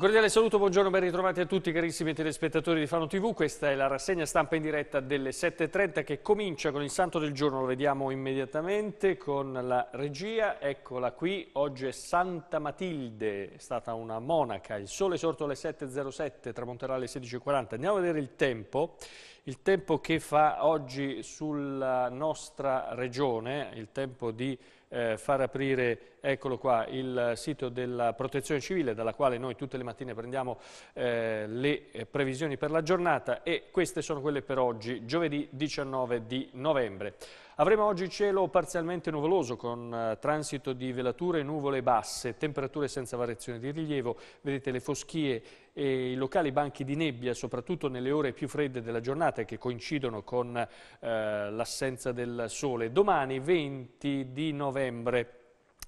Un cordiale saluto, buongiorno, ben ritrovati a tutti carissimi telespettatori di Fano TV, questa è la rassegna stampa in diretta delle 7.30 che comincia con il santo del giorno, lo vediamo immediatamente con la regia, eccola qui, oggi è Santa Matilde, è stata una monaca, il sole è sorto alle 7.07, tramonterà alle 16.40, andiamo a vedere il tempo, il tempo che fa oggi sulla nostra regione, il tempo di eh, far aprire, eccolo qua, il sito della protezione civile dalla quale noi tutte le mattine prendiamo eh, le eh, previsioni per la giornata e queste sono quelle per oggi, giovedì 19 di novembre. Avremo oggi cielo parzialmente nuvoloso con eh, transito di velature, nuvole basse, temperature senza variazione di rilievo, vedete le foschie e i locali banchi di nebbia, soprattutto nelle ore più fredde della giornata che coincidono con eh, l'assenza del sole. Domani 20 di novembre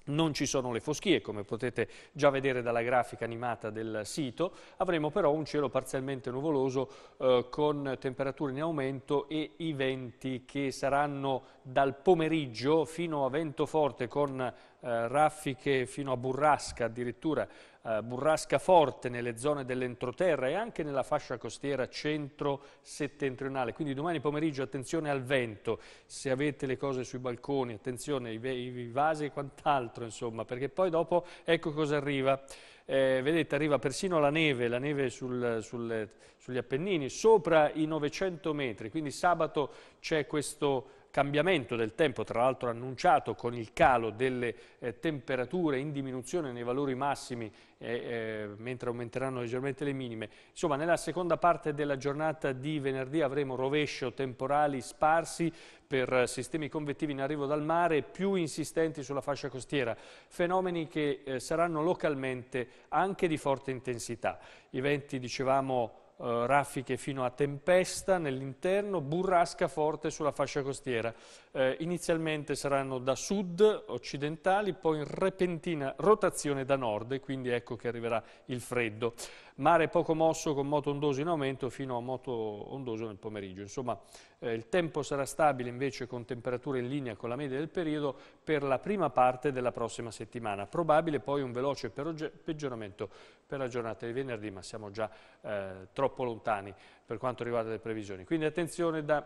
non ci sono le foschie, come potete già vedere dalla grafica animata del sito, avremo però un cielo parzialmente nuvoloso eh, con temperature in aumento e i venti che saranno dal pomeriggio fino a vento forte con eh, raffiche fino a burrasca addirittura, eh, burrasca forte nelle zone dell'entroterra e anche nella fascia costiera centro-settentrionale. Quindi domani pomeriggio attenzione al vento, se avete le cose sui balconi, attenzione i, i vasi e quant'altro insomma, perché poi dopo ecco cosa arriva. Eh, vedete arriva persino la neve, la neve sul, sul, sugli Appennini, sopra i 900 metri, quindi sabato c'è questo cambiamento del tempo, tra l'altro annunciato con il calo delle eh, temperature in diminuzione nei valori massimi eh, eh, mentre aumenteranno leggermente le minime. Insomma, nella seconda parte della giornata di venerdì avremo rovescio temporali sparsi per eh, sistemi convettivi in arrivo dal mare più insistenti sulla fascia costiera, fenomeni che eh, saranno localmente anche di forte intensità. I venti, dicevamo, eh, raffiche fino a tempesta nell'interno, burrasca forte sulla fascia costiera. Eh, inizialmente saranno da sud occidentali, poi in repentina rotazione da nord e quindi ecco che arriverà il freddo mare poco mosso con moto ondoso in aumento fino a moto ondoso nel pomeriggio. Insomma, eh, il tempo sarà stabile invece con temperature in linea con la media del periodo per la prima parte della prossima settimana. Probabile poi un veloce peggioramento per la giornata di venerdì, ma siamo già eh, troppo lontani per quanto riguarda le previsioni. Quindi attenzione da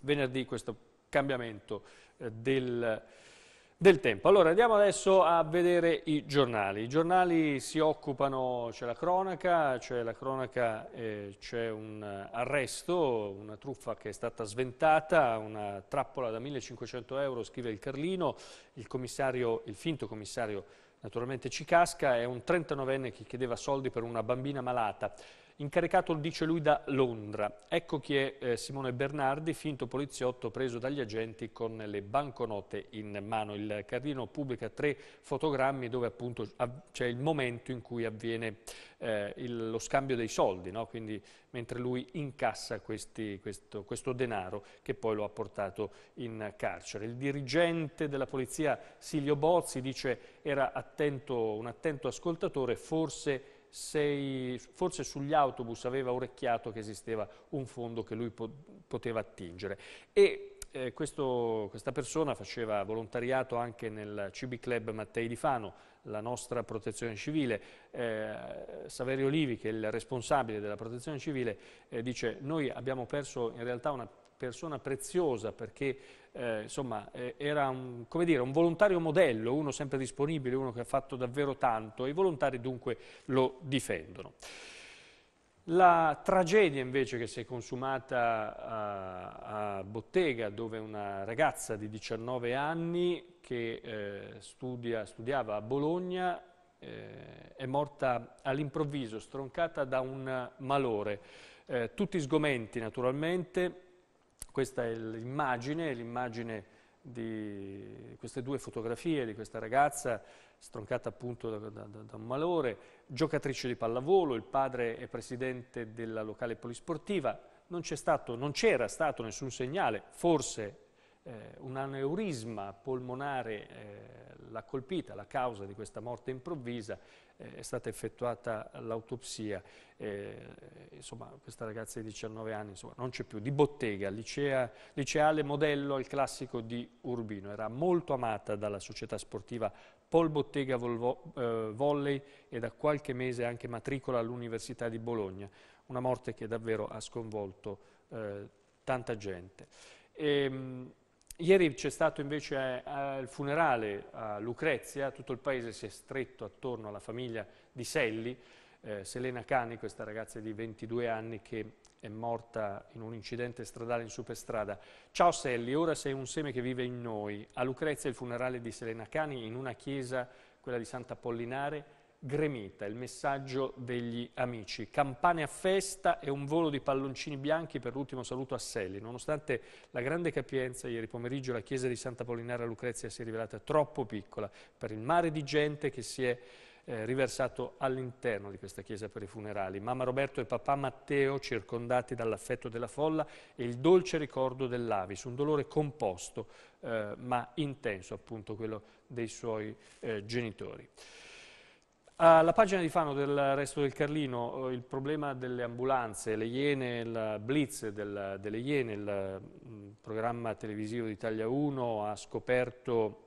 venerdì questo cambiamento eh, del del tempo. Allora andiamo adesso a vedere i giornali. I giornali si occupano, c'è la cronaca, c'è la cronaca, eh, c'è un arresto, una truffa che è stata sventata, una trappola da 1500 euro, scrive il Carlino, il, commissario, il finto commissario naturalmente ci casca, è un 39enne che chiedeva soldi per una bambina malata incaricato, dice lui, da Londra. Ecco chi è eh, Simone Bernardi, finto poliziotto preso dagli agenti con le banconote in mano. Il Carrino pubblica tre fotogrammi dove appunto c'è il momento in cui avviene eh, il, lo scambio dei soldi, no? quindi mentre lui incassa questi, questo, questo denaro che poi lo ha portato in carcere. Il dirigente della polizia Silvio Bozzi dice era attento, un attento ascoltatore, forse sei, forse sugli autobus aveva orecchiato che esisteva un fondo che lui po poteva attingere. E eh, questo, questa persona faceva volontariato anche nel CB Club Mattei di Fano, la nostra protezione civile. Eh, Saverio Olivi, che è il responsabile della protezione civile, eh, dice noi abbiamo perso in realtà una persona preziosa perché eh, insomma, eh, era un, dire, un, volontario modello, uno sempre disponibile, uno che ha fatto davvero tanto e i volontari dunque lo difendono. La tragedia invece che si è consumata eh, a, a Bottega dove una ragazza di 19 anni che eh, studia, studiava a Bologna eh, è morta all'improvviso, stroncata da un malore. Eh, tutti sgomenti naturalmente, questa è l'immagine, l'immagine di queste due fotografie di questa ragazza stroncata appunto da, da, da, un malore, giocatrice di pallavolo, il padre è presidente della locale polisportiva, non c'era stato, stato nessun segnale, forse eh, un aneurisma polmonare eh, l'ha colpita, la causa di questa morte improvvisa, eh, è stata effettuata l'autopsia, eh, insomma questa ragazza di 19 anni insomma, non c'è più, di bottega, licea, liceale modello al classico di Urbino, era molto amata dalla società sportiva Pol Bottega Volvo, eh, Volley e da qualche mese anche matricola all'Università di Bologna, una morte che davvero ha sconvolto eh, tanta gente. E, ehm, Ieri c'è stato invece eh, il funerale a Lucrezia, tutto il paese si è stretto attorno alla famiglia di Selli, eh, Selena Cani, questa ragazza di 22 anni che è morta in un incidente stradale in superstrada. Ciao Selli, ora sei un seme che vive in noi. A Lucrezia il funerale di Selena Cani in una chiesa, quella di Santa Pollinare, gremita, il messaggio degli amici. Campane a festa e un volo di palloncini bianchi per l'ultimo saluto a Selli. Nonostante la grande capienza, ieri pomeriggio la chiesa di Santa Polinara Lucrezia si è rivelata troppo piccola per il mare di gente che si è eh, riversato all'interno di questa chiesa per i funerali. Mamma Roberto e papà Matteo, circondati dall'affetto della folla e il dolce ricordo dell'Avis, un dolore composto eh, ma intenso appunto quello dei suoi eh, genitori. Alla ah, pagina di Fano del resto del Carlino, eh, il problema delle ambulanze, le Iene, il blitz del, delle Iene, il mm, programma televisivo di Italia 1 ha scoperto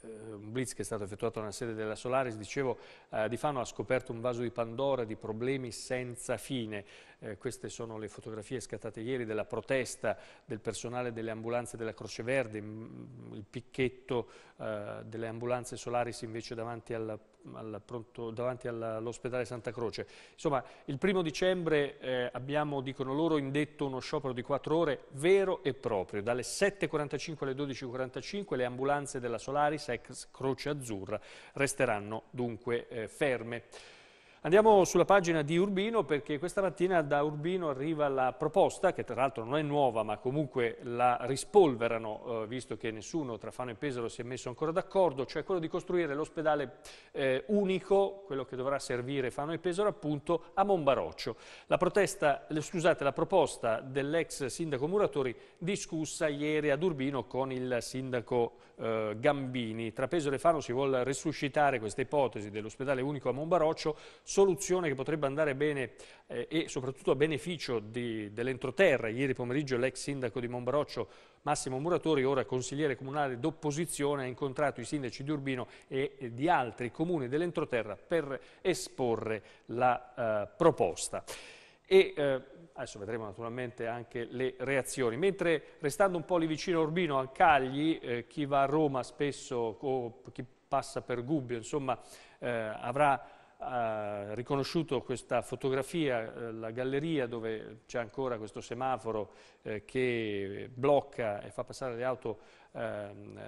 uh, un blitz che è stato effettuato nella sede della Solaris, dicevo, eh, Di Fano ha scoperto un vaso di Pandora di problemi senza fine. Eh, queste sono le fotografie scattate ieri della protesta del personale delle ambulanze della Croce Verde, mm, il picchetto eh, delle ambulanze Solaris invece davanti al al pronto, davanti all'ospedale Santa Croce. Insomma, il primo dicembre eh, abbiamo, dicono loro, indetto uno sciopero di quattro ore vero e proprio. Dalle 7.45 alle 12.45 le ambulanze della Solaris ex Croce Azzurra resteranno dunque eh, ferme. Andiamo sulla pagina di Urbino perché questa mattina da Urbino arriva la proposta, che tra l'altro non è nuova ma comunque la rispolverano, eh, visto che nessuno tra Fano e Pesaro si è messo ancora d'accordo, cioè quello di costruire l'ospedale eh, unico, quello che dovrà servire Fano e Pesaro appunto, a Monbaroccio. La, protesta, scusate, la proposta dell'ex sindaco Muratori discussa ieri ad Urbino con il sindaco eh, Gambini. Tra Pesaro e Fano si vuole resuscitare questa ipotesi dell'ospedale unico a Monbaroccio soluzione che potrebbe andare bene eh, e soprattutto a beneficio dell'entroterra. Ieri pomeriggio l'ex sindaco di Monbaroccio Massimo Muratori, ora consigliere comunale d'opposizione, ha incontrato i sindaci di Urbino e di altri comuni dell'entroterra per esporre la eh, proposta. E, eh, adesso vedremo naturalmente anche le reazioni. Mentre restando un po' lì vicino a Urbino, a Cagli, eh, chi va a Roma spesso o chi passa per Gubbio, insomma, eh, avrà ha riconosciuto questa fotografia, eh, la galleria dove c'è ancora questo semaforo eh, che blocca e fa passare le auto ehm, eh,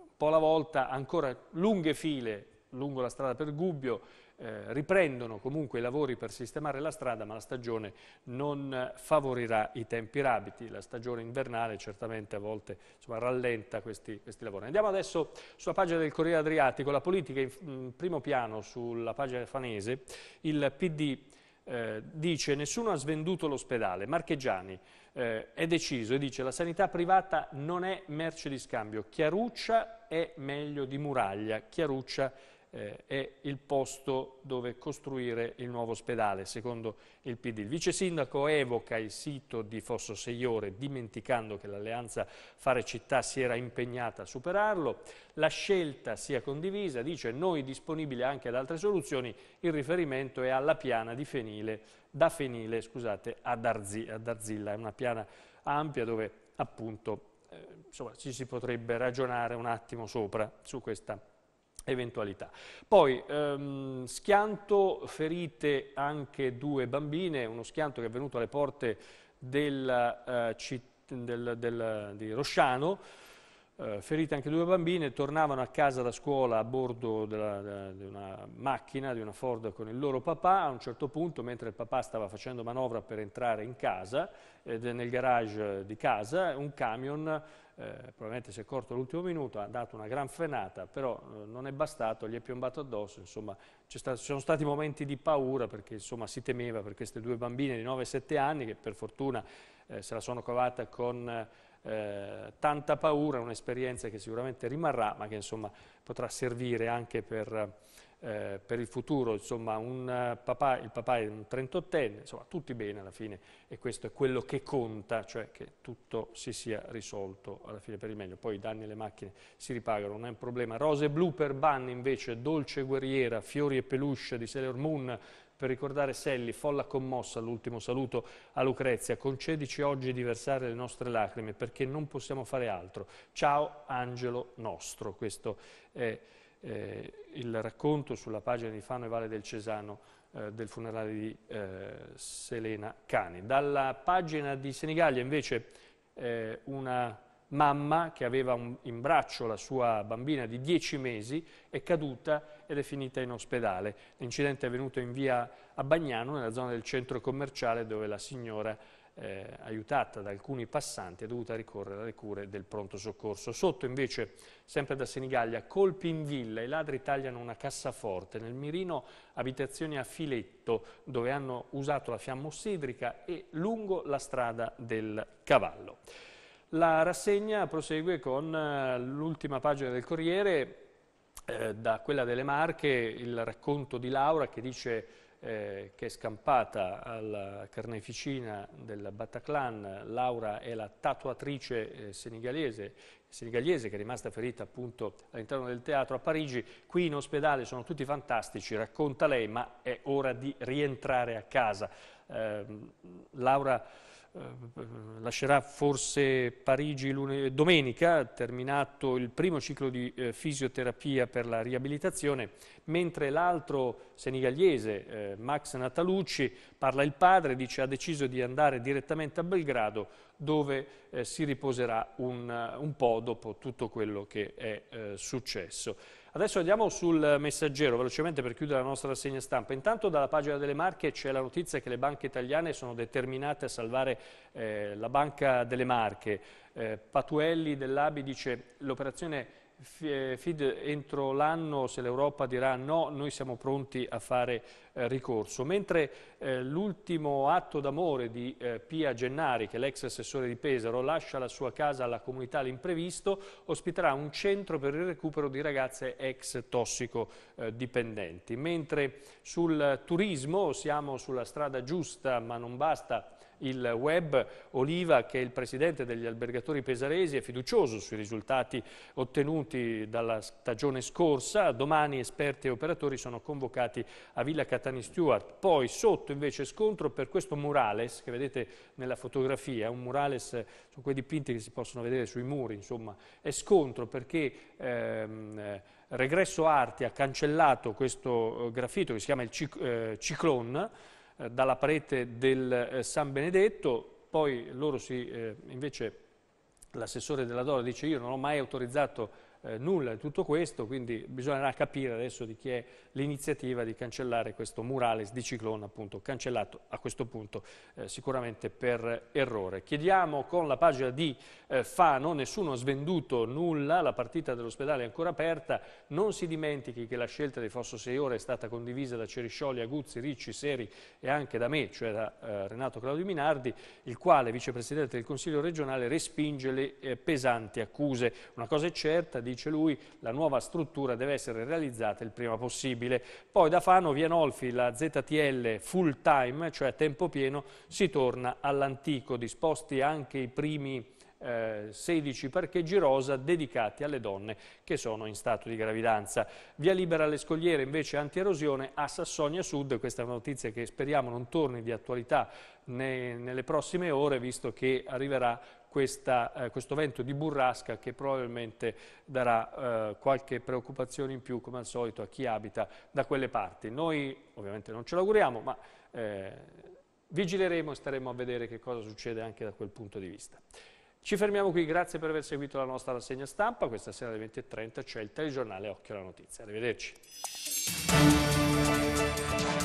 un po' alla volta, ancora lunghe file lungo la strada per Gubbio, eh, riprendono comunque i lavori per sistemare la strada, ma la stagione non favorirà i tempi rapidi. La stagione invernale certamente a volte insomma, rallenta questi, questi, lavori. Andiamo adesso sulla pagina del Corriere Adriatico, la politica in, primo piano sulla pagina fanese, il PD eh, dice nessuno ha svenduto l'ospedale, Marchegiani eh, è deciso e dice la sanità privata non è merce di scambio, Chiaruccia è meglio di Muraglia, Chiaruccia è eh, è il posto dove costruire il nuovo ospedale, secondo il PD. Il vice sindaco evoca il sito di Fosso Seiore, dimenticando che l'alleanza Fare Città si era impegnata a superarlo. La scelta sia condivisa, dice noi disponibili anche ad altre soluzioni, il riferimento è alla piana di Fenile, da Fenile scusate, ad, Arzi, ad Arzilla, è una piana ampia dove appunto eh, insomma, ci si potrebbe ragionare un attimo sopra su questa eventualità. Poi ehm, schianto, ferite anche due bambine, uno schianto che è avvenuto alle porte della, eh, del, del, di Rosciano, eh, ferite anche due bambine, tornavano a casa da scuola a bordo di una macchina, di una Ford con il loro papà, a un certo punto mentre il papà stava facendo manovra per entrare in casa, eh, nel garage di casa, un camion eh, probabilmente si è corto all'ultimo minuto, ha dato una gran frenata, però eh, non è bastato, gli è piombato addosso, insomma ci sono stati momenti di paura perché insomma, si temeva per queste due bambine di 9 e 7 anni che per fortuna eh, se la sono cavata con eh, tanta paura, un'esperienza che sicuramente rimarrà ma che insomma, potrà servire anche per eh, per il futuro, insomma un eh, papà, il papà è un 38enne, insomma tutti bene alla fine e questo è quello che conta, cioè che tutto si sia risolto alla fine per il meglio, poi i danni alle macchine si ripagano, non è un problema. Rose blu per Ban invece, dolce guerriera, fiori e peluche di Sailor Moon, per ricordare Selli, folla commossa, l'ultimo saluto a Lucrezia, concedici oggi di versare le nostre lacrime perché non possiamo fare altro. Ciao Angelo nostro, questo è eh, il racconto sulla pagina di Fano e Valle del Cesano eh, del funerale di eh, Selena Cani. Dalla pagina di Senigallia invece eh, una mamma che aveva un, in braccio la sua bambina di 10 mesi è caduta ed è finita in ospedale. L'incidente è avvenuto in via Abagnano, nella zona del centro commerciale dove la signora eh, aiutata da alcuni passanti, è dovuta ricorrere alle cure del pronto soccorso. Sotto invece, sempre da Senigallia, colpi in villa, i ladri tagliano una cassaforte, nel mirino abitazioni a filetto dove hanno usato la fiamma ossidrica e lungo la strada del cavallo. La rassegna prosegue con eh, l'ultima pagina del Corriere, eh, da quella delle Marche, il racconto di Laura che dice eh, che è scampata alla carneficina del Bataclan, Laura è la tatuatrice eh, senegalese, senegalese che è rimasta ferita appunto all'interno del teatro a Parigi, qui in ospedale sono tutti fantastici, racconta lei, ma è ora di rientrare a casa. Eh, Laura eh, lascerà forse Parigi domenica, terminato il primo ciclo di eh, fisioterapia per la riabilitazione, mentre l'altro senigaliese, eh, Max Natalucci, parla il padre, dice ha deciso di andare direttamente a Belgrado dove eh, si riposerà un, un, po' dopo tutto quello che è eh, successo. Adesso andiamo sul messaggero, velocemente per chiudere la nostra rassegna stampa. Intanto dalla pagina delle Marche c'è la notizia che le banche italiane sono determinate a salvare eh, la banca delle Marche. Eh, Patuelli dell'ABI dice l'operazione eh, FID entro l'anno, se l'Europa dirà no, noi siamo pronti a fare eh, ricorso, mentre eh, l'ultimo atto d'amore di eh, Pia Gennari, che è l'ex assessore di Pesaro, lascia la sua casa alla comunità all'imprevisto, ospiterà un centro per il recupero di ragazze ex tossicodipendenti. Eh, mentre sul turismo siamo sulla strada giusta, ma non basta il web. Oliva, che è il presidente degli albergatori pesaresi, è fiducioso sui risultati ottenuti dalla stagione scorsa. Domani esperti e operatori sono convocati a Villa Cattolica Catani Stewart, poi sotto invece scontro per questo murales che vedete nella fotografia, un murales eh, sono quei dipinti che si possono vedere sui muri, insomma, è scontro perché ehm, eh, Regresso Arti ha cancellato questo eh, graffito che si chiama il cic eh, Ciclon eh, dalla parete del eh, San Benedetto, poi loro si invece l'assessore della Dora dice io non ho mai autorizzato eh, nulla di tutto questo, quindi bisognerà capire adesso di chi è l'iniziativa di cancellare questo murales di Ciclone, appunto cancellato a questo punto eh, sicuramente per errore. Chiediamo con la pagina di eh, Fano, nessuno ha svenduto nulla, la partita dell'ospedale è ancora aperta, non si dimentichi che la scelta dei Fosso 6 Ore è stata condivisa da Ceriscioli, Aguzzi, Ricci, Seri e anche da me, cioè da eh, Renato Claudio Minardi, il quale, vicepresidente del Consiglio regionale, respinge le eh, pesanti accuse. Una cosa è certa, di dice lui, la nuova struttura deve essere realizzata il prima possibile. Poi da Fano via Nolfi la ZTL full time, cioè a tempo pieno, si torna all'antico, disposti anche i primi 16 eh, parcheggi rosa dedicati alle donne che sono in stato di gravidanza. Via libera alle scogliere invece anti-erosione, a Sassonia Sud, questa è una notizia che speriamo non torni di attualità nelle prossime ore visto che arriverà questa, eh, questo vento di burrasca che probabilmente darà eh, qualche preoccupazione in più, come al solito, a chi abita da quelle parti. Noi ovviamente non ce l'auguriamo, ma eh, vigileremo e staremo a vedere che cosa succede anche da quel punto di vista. Ci fermiamo qui, grazie per aver seguito la nostra rassegna stampa. Questa sera alle 20.30 c'è il telegiornale Occhio alla Notizia. Arrivederci.